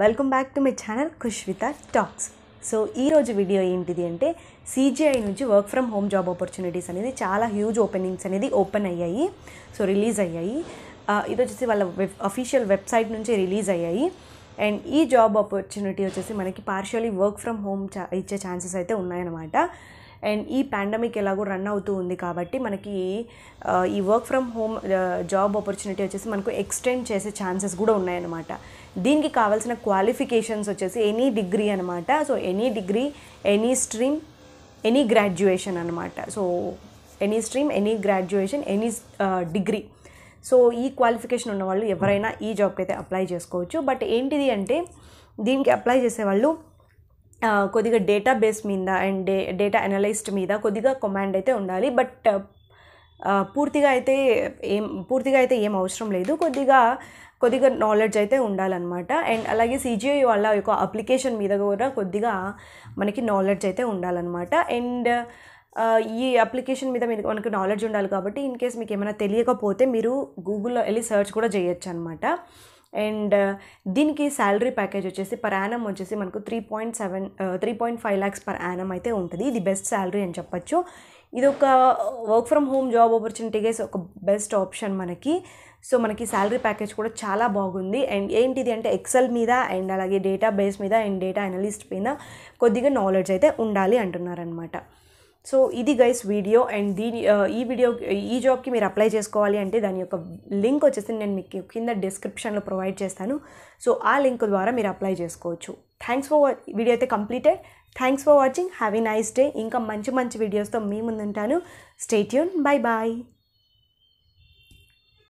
welcome back to my channel Khushvitha talks so ఈరోజు video ఏంటిది అంటే సీజీఐ నుంచి work from home job opportunities అనేది చాలా హ్యూజ్ ఓపెనింగ్స్ అనేది ఓపెన్ అయ్యాయి సో రిలీజ్ అయ్యాయి ఇది వచ్చేసి వాళ్ళ వెబ్ అఫీషియల్ వెబ్సైట్ నుంచి రిలీజ్ అయ్యాయి అండ్ ఈ జాబ్ ఆపర్చునిటీ వచ్చేసి మనకి పార్షియలీ వర్క్ ఫ్రమ్ హోమ్ ఇచ్చే ఛాన్సెస్ అయితే ఉన్నాయన్నమాట అండ్ ఈ పాండమిక్ ఎలాగో రన్ అవుతూ ఉంది కాబట్టి మనకి ఈ work from home job opportunity వచ్చేసి మనకు ఎక్స్టెండ్ చేసే ఛాన్సెస్ కూడా ఉన్నాయన్నమాట దీనికి కావాల్సిన క్వాలిఫికేషన్స్ వచ్చేసి ఎనీ డిగ్రీ అనమాట so any degree any stream any graduation అనమాట so any stream any graduation any degree so ఈ క్వాలిఫికేషన్ ఉన్నవాళ్ళు ఎవరైనా ఈ జాబ్కి అయితే అప్లై చేసుకోవచ్చు బట్ ఏంటిది అంటే దీనికి అప్లై చేసేవాళ్ళు కొద్దిగా డేటా బేస్ మీద అండ్ డే డేటా అనలైస్ట్ మీద కొద్దిగా కమాండ్ అయితే ఉండాలి బట్ పూర్తిగా అయితే ఏం పూర్తిగా అయితే ఏం అవసరం లేదు కొద్దిగా కొద్దిగా నాలెడ్జ్ అయితే ఉండాలన్నమాట అండ్ అలాగే సిజిఐ వాళ్ళ యొక్క అప్లికేషన్ మీద కూడా కొద్దిగా మనకి నాలెడ్జ్ అయితే ఉండాలన్నమాట అండ్ ఈ అప్లికేషన్ మీద మీరు మనకు నాలెడ్జ్ ఉండాలి కాబట్టి ఇన్ కేస్ మీకు ఏమైనా తెలియకపోతే మీరు గూగుల్లో వెళ్ళి సర్చ్ కూడా చేయొచ్చు అనమాట అండ్ uh, దీనికి శాలరీ ప్యాకేజ్ వచ్చేసి పర్ యానం వచ్చేసి మనకు three point seven three point five lakhs per annum అయితే ఉంటుంది ఇది బెస్ట్ శాలరీ అని చెప్పొచ్చు ఇది uh, ఒక work from home job opportunities ఒక బెస్ట్ ఆప్షన్ మనకి సో మనకి శాలరీ ప్యాకేజ్ కూడా చాలా బాగుంది అండ్ ఏంటిది అంటే ఎక్సెల్ మీద అండ్ అలాగే డేటా బేస్ మీద అండ్ డేటా అనలిస్ట్ మీద కొద్దిగా నాలెడ్జ్ అయితే ఉండాలి అంటున్నారనమాట సో ఇది గైస్ వీడియో అండ్ దీని ఈ వీడియో ఈ జాబ్కి మీరు అప్లై చేసుకోవాలి అంటే దాని యొక్క లింక్ వచ్చేసి నేను మీకు కింద డిస్క్రిప్షన్లో ప్రొవైడ్ చేస్తాను సో ఆ లింక్ ద్వారా మీరు అప్లై చేసుకోవచ్చు థ్యాంక్స్ ఫర్ వీడియో అయితే completed thanks for watching have a nice day ఇంకా మంచి మంచి వీడియోస్తో మీ ఉంటాను స్టేట్యూన్ బాయ్ బాయ్